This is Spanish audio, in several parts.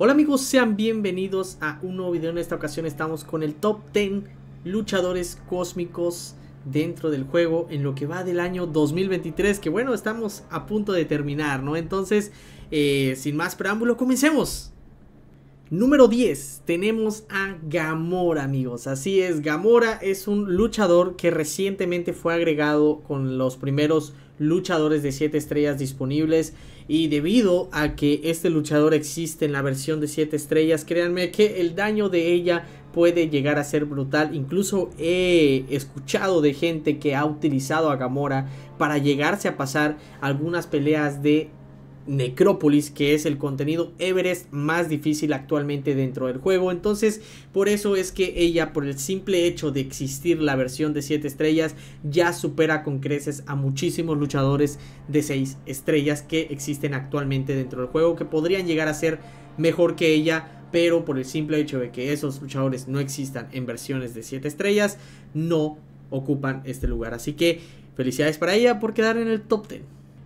Hola amigos, sean bienvenidos a un nuevo video. En esta ocasión estamos con el top 10 luchadores cósmicos dentro del juego en lo que va del año 2023, que bueno, estamos a punto de terminar, ¿no? Entonces, eh, sin más preámbulo, comencemos. Número 10, tenemos a Gamora, amigos. Así es, Gamora es un luchador que recientemente fue agregado con los primeros luchadores de 7 estrellas disponibles. Y debido a que este luchador existe en la versión de 7 estrellas, créanme que el daño de ella puede llegar a ser brutal. Incluso he escuchado de gente que ha utilizado a Gamora para llegarse a pasar algunas peleas de Necrópolis, que es el contenido Everest más difícil actualmente dentro del juego. Entonces, por eso es que ella, por el simple hecho de existir la versión de 7 estrellas, ya supera con creces a muchísimos luchadores de 6 estrellas que existen actualmente dentro del juego, que podrían llegar a ser mejor que ella. Pero por el simple hecho de que esos luchadores no existan en versiones de 7 estrellas, no ocupan este lugar. Así que felicidades para ella por quedar en el top 10.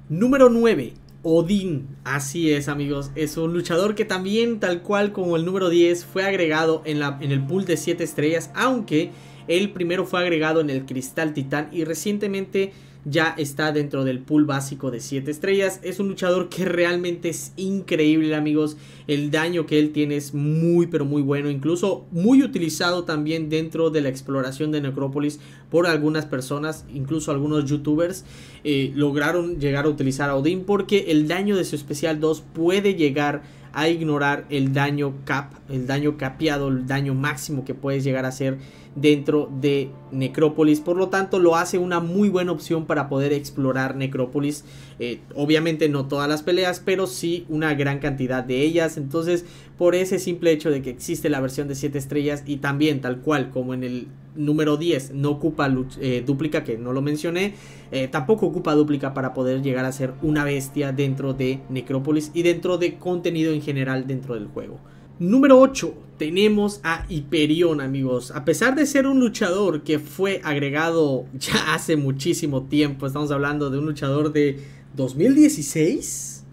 Número 9. Odín, así es amigos, es un luchador que también tal cual como el número 10 fue agregado en, la, en el pool de 7 estrellas, aunque el primero fue agregado en el Cristal Titán y recientemente ya está dentro del pool básico de 7 estrellas. Es un luchador que realmente es increíble, amigos. El daño que él tiene es muy, pero muy bueno. Incluso muy utilizado también dentro de la exploración de Necrópolis por algunas personas, incluso algunos youtubers. Eh, lograron llegar a utilizar a Odin porque el daño de su especial 2 puede llegar a ignorar el daño cap, el daño capeado, el daño máximo que puedes llegar a hacer dentro de Necrópolis. Por lo tanto, lo hace una muy buena opción para poder explorar Necrópolis. Eh, obviamente no todas las peleas, pero sí una gran cantidad de ellas. Entonces, por ese simple hecho de que existe la versión de 7 estrellas y también tal cual como en el número 10 no ocupa eh, duplica, que no lo mencioné, eh, tampoco ocupa duplica para poder llegar a ser una bestia dentro de Necrópolis y dentro de contenido en general dentro del juego. Número 8. Tenemos a Hyperion, amigos. A pesar de ser un luchador que fue agregado ya hace muchísimo tiempo, estamos hablando de un luchador de 2016,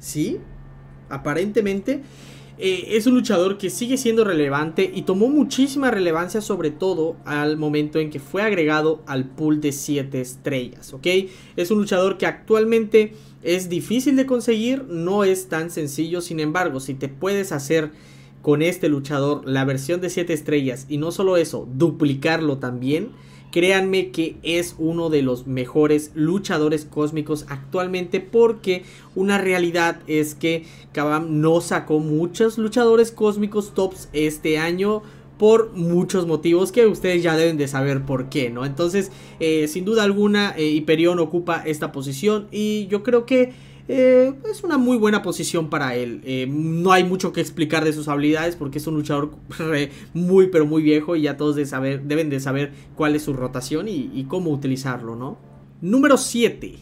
¿sí? Aparentemente, eh, es un luchador que sigue siendo relevante y tomó muchísima relevancia sobre todo al momento en que fue agregado al pool de 7 estrellas, ¿ok? Es un luchador que actualmente es difícil de conseguir, no es tan sencillo, sin embargo, si te puedes hacer con este luchador la versión de 7 estrellas y no solo eso, duplicarlo también, créanme que es uno de los mejores luchadores cósmicos actualmente porque una realidad es que Kabam no sacó muchos luchadores cósmicos tops este año por muchos motivos que ustedes ya deben de saber por qué, ¿no? Entonces, eh, sin duda alguna, eh, Hyperion ocupa esta posición y yo creo que eh, es una muy buena posición para él. Eh, no hay mucho que explicar de sus habilidades porque es un luchador muy pero muy viejo y ya todos de saber, deben de saber cuál es su rotación y, cómo utilizarlo, ¿no? Número 7.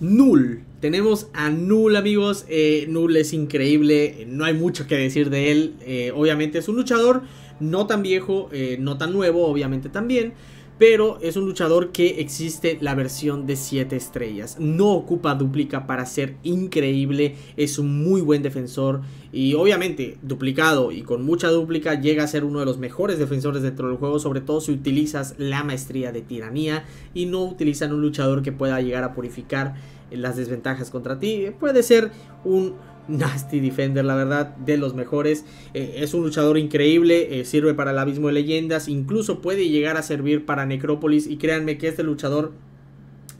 Null. Tenemos a Null, amigos. Eh, Null es increíble. No hay mucho que decir de él. obviamente es un luchador. No tan viejo, no tan nuevo, obviamente también pero es un luchador que existe la versión de 7 estrellas. No ocupa duplica para ser increíble, es un muy buen defensor y obviamente duplicado y con mucha duplica llega a ser uno de los mejores defensores dentro del juego, sobre todo si utilizas la maestría de tiranía y no utilizan un luchador que pueda llegar a purificar las desventajas contra ti. Puede ser un Nasty Defender, la verdad, de los mejores. Eh, es un luchador increíble, eh, sirve para el abismo de leyendas, incluso puede llegar a servir para Necrópolis. Y créanme que este luchador,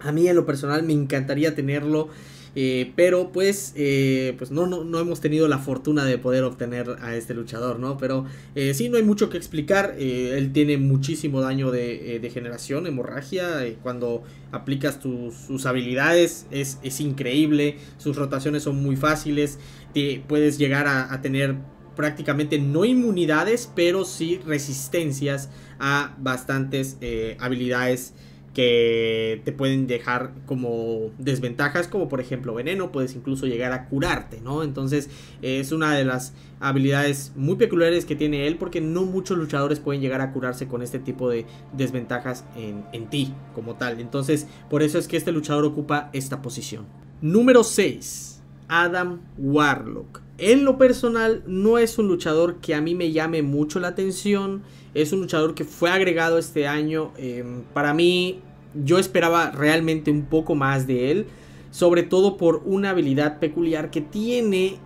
a mí en lo personal, me encantaría tenerlo eh, pero pues, eh, pues no, no, hemos tenido la fortuna de poder obtener a este luchador, ¿no? Pero eh, sí, no hay mucho que explicar. él tiene muchísimo daño de, generación, hemorragia. cuando aplicas tus, sus habilidades es, increíble. Sus rotaciones son muy fáciles. Te, puedes llegar a, a tener prácticamente no inmunidades, pero sí resistencias a bastantes habilidades que te pueden dejar como desventajas, como por ejemplo veneno, puedes incluso llegar a curarte, ¿no? Entonces es una de las habilidades muy peculiares que tiene él porque no muchos luchadores pueden llegar a curarse con este tipo de desventajas en, en ti como tal. Entonces por eso es que este luchador ocupa esta posición. Número 6. Adam Warlock. En lo personal no es un luchador que a mí me llame mucho la atención. Es un luchador que fue agregado este año. Em, para mí, yo esperaba realmente un poco más de él. Sobre todo por una habilidad peculiar que tiene.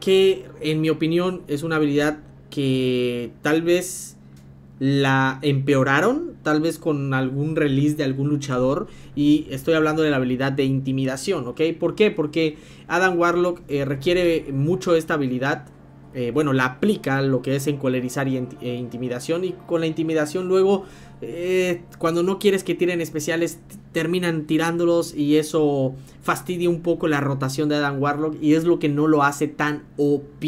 Que en mi opinión es una habilidad que tal vez la empeoraron, tal vez con algún release de algún luchador. Y estoy hablando de la habilidad de intimidación, ¿ok? ¿Por qué? Porque Adam Warlock eh, requiere mucho esta habilidad eh, bueno, la aplica lo que es encolerizar y e intimidación. Y con la intimidación luego, eh, cuando no quieres que tiren especiales, terminan tirándolos y eso fastidia un poco la rotación de Adam Warlock y es lo que no lo hace tan OP.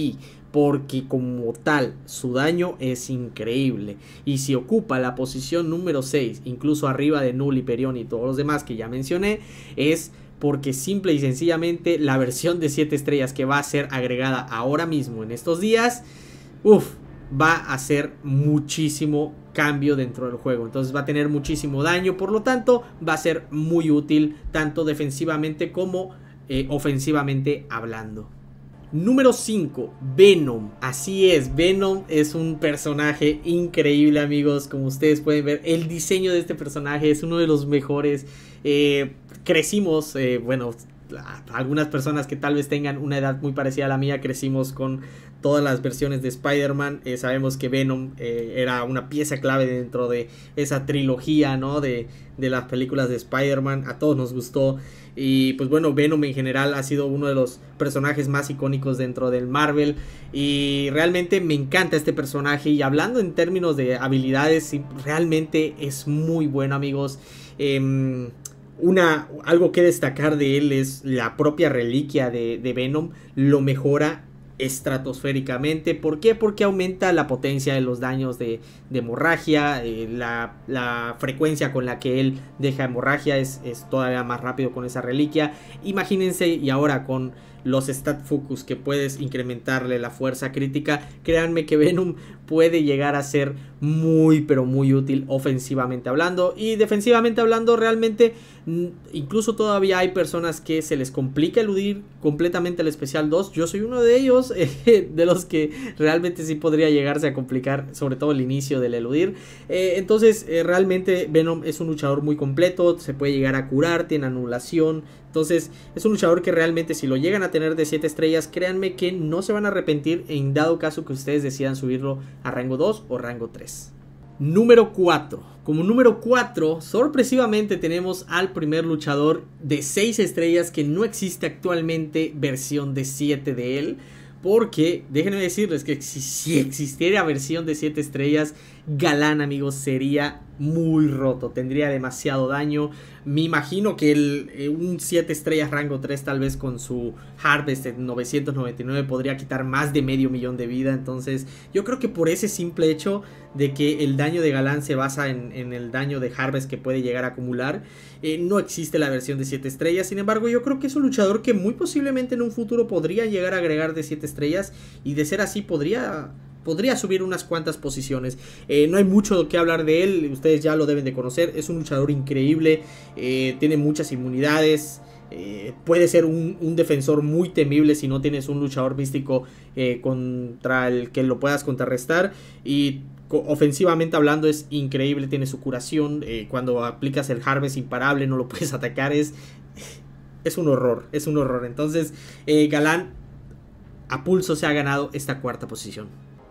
Porque como tal, su daño es increíble. Y si ocupa la posición número 6, incluso arriba de Null, Perion y todos los demás que ya mencioné, es porque simple y sencillamente la versión de 7 estrellas que va a ser agregada ahora mismo en estos días, uff, va a hacer muchísimo cambio dentro del juego. Entonces va a tener muchísimo daño, por lo tanto va a ser muy útil tanto defensivamente como eh, ofensivamente hablando. Número 5, Venom. Así es, Venom es un personaje increíble amigos, como ustedes pueden ver. El diseño de este personaje es uno de los mejores eh, crecimos, eh, bueno, algunas personas que tal vez tengan una edad muy parecida a la mía, crecimos con todas las versiones de Spider-Man. Eh, sabemos que Venom era una pieza clave dentro de esa trilogía, ¿no? De, las películas de Spider-Man. A todos nos gustó. Y pues bueno, Venom en general ha sido uno de los personajes más icónicos dentro del Marvel. Y realmente me encanta este personaje. Y hablando en términos de habilidades, realmente es muy bueno, amigos. Em, una, algo que destacar de él es la propia reliquia de, Venom, lo mejora estratosféricamente. ¿Por qué? Porque aumenta la potencia de los daños de, hemorragia, eh, la, la, frecuencia con la que él deja hemorragia es, es, todavía más rápido con esa reliquia. Imagínense, y ahora con los stat focus que puedes incrementarle la fuerza crítica, créanme que Venom puede llegar a ser muy pero muy útil ofensivamente hablando y defensivamente hablando realmente mm, incluso todavía hay personas que se les complica eludir completamente el especial 2, yo soy uno de ellos eh, de los que realmente sí podría llegarse a complicar sobre todo el inicio del eludir, eh, entonces eh, realmente Venom es un luchador muy completo, se puede llegar a curar, tiene anulación, entonces es un luchador que realmente si lo llegan a tener de 7 estrellas, créanme que no se van a arrepentir en dado caso que ustedes decidan subirlo a rango 2 o rango 3. Número 4. Como número 4, sorpresivamente tenemos al primer luchador de 6 estrellas que no existe actualmente versión de 7 de él. Porque, déjenme decirles que si, si, existiera versión de 7 estrellas, Galán, amigos, sería muy roto. Tendría demasiado daño. Me imagino que el, eh, un 7 estrellas rango 3 tal vez con su Harvest de 999 podría quitar más de medio millón de vida. Entonces yo creo que por ese simple hecho de que el daño de Galán se basa en, el daño de Harvest que puede llegar a acumular, eh, no existe la versión de 7 estrellas. Sin embargo yo creo que es un luchador que muy posiblemente en un futuro podría llegar a agregar de 7 estrellas y de ser así podría podría subir unas cuantas posiciones. Eh, no hay mucho que hablar de él, ustedes ya lo deben de conocer. Es un luchador increíble, eh, tiene muchas inmunidades. Eh, puede ser un, defensor muy temible si no tienes un luchador místico contra el que lo puedas contrarrestar. Y ofensivamente hablando es increíble, tiene su curación. cuando aplicas el harvest imparable no lo puedes atacar. Es, es un horror, es un horror. Entonces, Galán a pulso se ha ganado esta cuarta posición.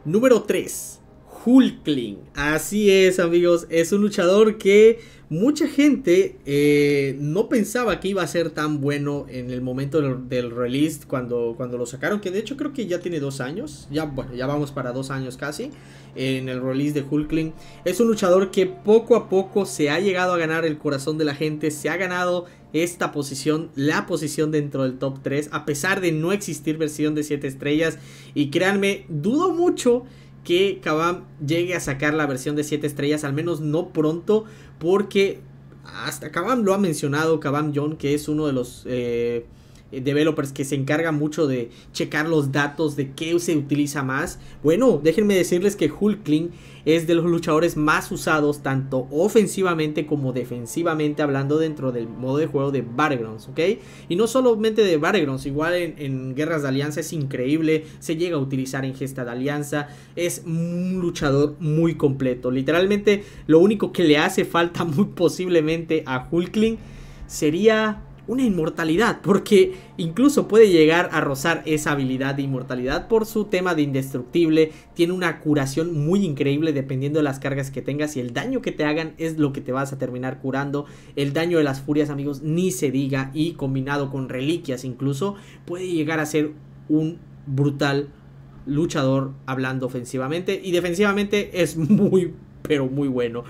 Número 3. Hulkling. Así es, amigos. Es un luchador que mucha gente eh, no pensaba que iba a ser tan bueno en el momento del, release cuando, cuando lo sacaron. Que de hecho creo que ya tiene dos años. Ya, bueno, ya vamos para dos años casi. En el release de Hulkling. Es un luchador que poco a poco se ha llegado a ganar el corazón de la gente. Se ha ganado esta posición, la posición dentro del top 3. A pesar de no existir versión de 7 estrellas. Y créanme, dudo mucho que Kabam llegue a sacar la versión de 7 estrellas, al menos no pronto, porque hasta Kabam lo ha mencionado, Kabam John, que es uno de los eh, eh, developers que se encargan mucho de checar los datos de qué se utiliza más. Bueno, déjenme decirles que Hulkling es de los luchadores más usados tanto ofensivamente como defensivamente hablando dentro del modo de juego de Battlegrounds, ¿ok? Y no solamente de Battlegrounds, igual en, en Guerras de Alianza es increíble, se llega a utilizar en Gesta de Alianza, es un luchador muy completo. Literalmente lo único que le hace falta muy posiblemente a Hulkling sería una inmortalidad, porque incluso puede llegar a rozar esa habilidad de inmortalidad por su tema de indestructible, tiene una curación muy increíble dependiendo de las cargas que tengas y el daño que te hagan es lo que te vas a terminar curando, el daño de las furias amigos ni se diga y combinado con reliquias incluso puede llegar a ser un brutal luchador hablando ofensivamente y defensivamente es muy pero muy bueno.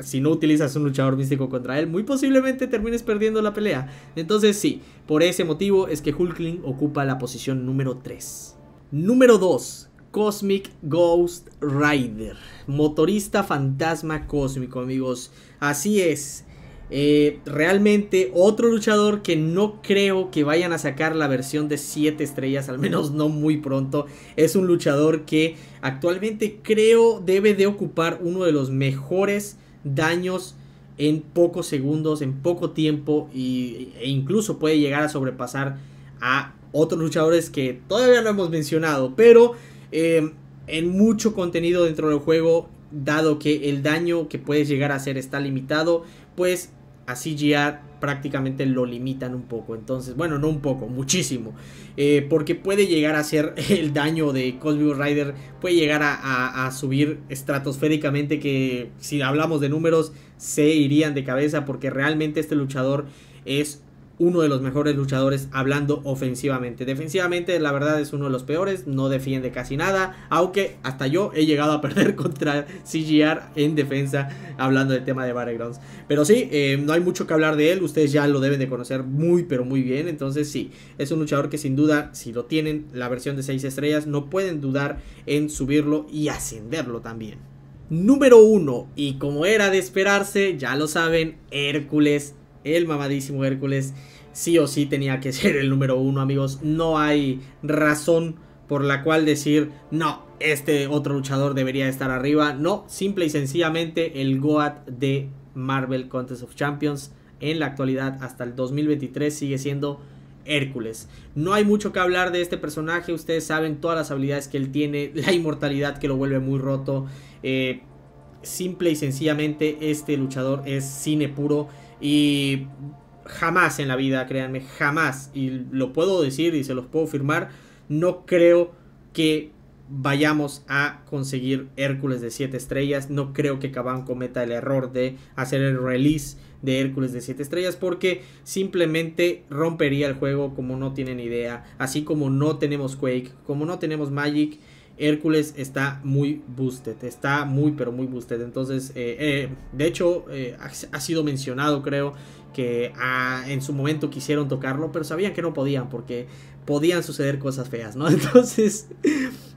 Si no utilizas un luchador místico contra él, muy posiblemente termines perdiendo la pelea. Entonces sí, por ese motivo es que Hulkling ocupa la posición número 3. Número 2. Cosmic Ghost Rider. Motorista fantasma cósmico, amigos. Así es. Eh, realmente otro luchador que no creo que vayan a sacar la versión de 7 estrellas, al menos no muy pronto, es un luchador que actualmente creo debe de ocupar uno de los mejores daños en pocos segundos, en poco tiempo e incluso puede llegar a sobrepasar a otros luchadores que todavía no hemos mencionado, pero em, en mucho contenido dentro del juego, dado que el daño que puedes llegar a hacer está limitado, pues Así ya prácticamente lo limitan un poco. Entonces, bueno, no un poco, muchísimo. Eh, porque puede llegar a ser el daño de Cosby Rider, puede llegar a, a, subir estratosféricamente que si hablamos de números se irían de cabeza porque realmente este luchador es uno de los mejores luchadores hablando ofensivamente. Defensivamente, la verdad es uno de los peores, no defiende casi nada, aunque hasta yo he llegado a perder contra CGR en defensa hablando del tema de Battlegrounds. Pero sí, eh, no hay mucho que hablar de él, ustedes ya lo deben de conocer muy pero muy bien, entonces sí, es un luchador que sin duda, si lo tienen la versión de 6 estrellas, no pueden dudar en subirlo y ascenderlo también. Número 1, y como era de esperarse, ya lo saben, Hércules el mamadísimo Hércules sí o sí tenía que ser el número uno, amigos. No hay razón por la cual decir, no, este otro luchador debería estar arriba. No, simple y sencillamente el GOAT de Marvel Contest of Champions en la actualidad hasta el 2023 sigue siendo Hércules. No hay mucho que hablar de este personaje, ustedes saben todas las habilidades que él tiene, la inmortalidad que lo vuelve muy roto. Eh, simple y sencillamente este luchador es cine puro y jamás en la vida, créanme, jamás, y lo puedo decir y se los puedo firmar, no creo que vayamos a conseguir Hércules de 7 estrellas. No creo que Caban cometa el error de hacer el release de Hércules de 7 estrellas porque simplemente rompería el juego como no tienen idea. Así como no tenemos Quake, como no tenemos Magic Hércules está muy boosted, está muy pero muy boosted. Entonces, eh, eh, de hecho, eh, ha, sido mencionado creo que ah, en su momento quisieron tocarlo, pero sabían que no podían porque podían suceder cosas feas, ¿no? Entonces,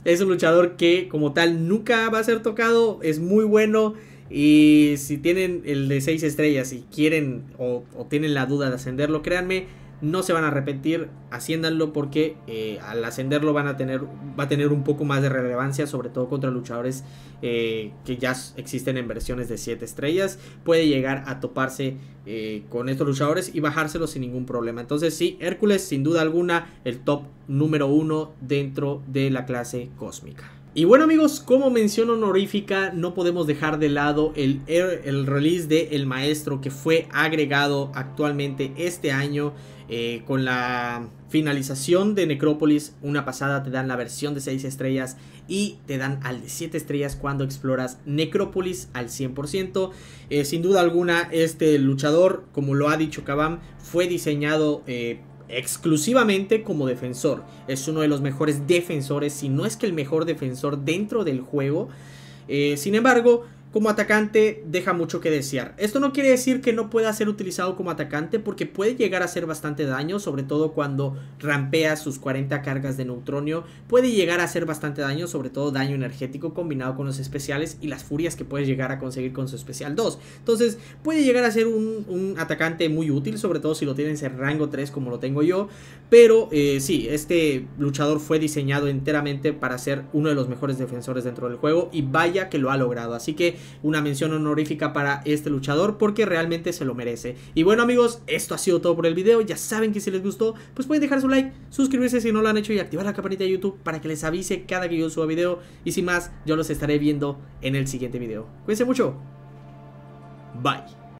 es un luchador que como tal nunca va a ser tocado, es muy bueno. Y si tienen el de 6 estrellas y quieren o tienen la duda de ascenderlo, créanme, no se van a arrepentir, haciéndanlo porque eh, al ascenderlo van a tener, va a tener un poco más de relevancia, sobre todo contra luchadores eh, que ya existen en versiones de 7 estrellas. Puede llegar a toparse eh, con estos luchadores y bajárselo sin ningún problema. Entonces sí, Hércules sin duda alguna el top número uno dentro de la clase cósmica. Y bueno amigos, como mención honorífica, no podemos dejar de lado el, er, el release de El Maestro que fue agregado actualmente este año eh, con la finalización de Necrópolis. Una pasada te dan la versión de 6 estrellas y te dan al de 7 estrellas cuando exploras Necrópolis al 100%. Eh, sin duda alguna, este luchador, como lo ha dicho Kabam, fue diseñado eh, exclusivamente como defensor. Es uno de los mejores defensores, si no es que el mejor defensor dentro del juego. Eh, sin embargo, como atacante deja mucho que desear. Esto no quiere decir que no pueda ser utilizado como atacante porque puede llegar a hacer bastante daño, sobre todo cuando rampea sus 40 cargas de neutronio. Puede llegar a hacer bastante daño, sobre todo daño energético combinado con los especiales y las furias que puedes llegar a conseguir con su especial 2. Entonces puede llegar a ser un, atacante muy útil, sobre todo si lo tienes en rango 3 como lo tengo yo. Pero eh, sí, este luchador fue diseñado enteramente para ser uno de los mejores defensores dentro del juego y vaya que lo ha logrado. Así que una mención honorífica para este luchador porque realmente se lo merece. Y bueno amigos, esto ha sido todo por el video. Ya saben que si les gustó, pues pueden dejar su like, suscribirse si no lo han hecho y activar la campanita de YouTube para que les avise cada que yo suba video. Y sin más, yo los estaré viendo en el siguiente video. Cuídense mucho. Bye.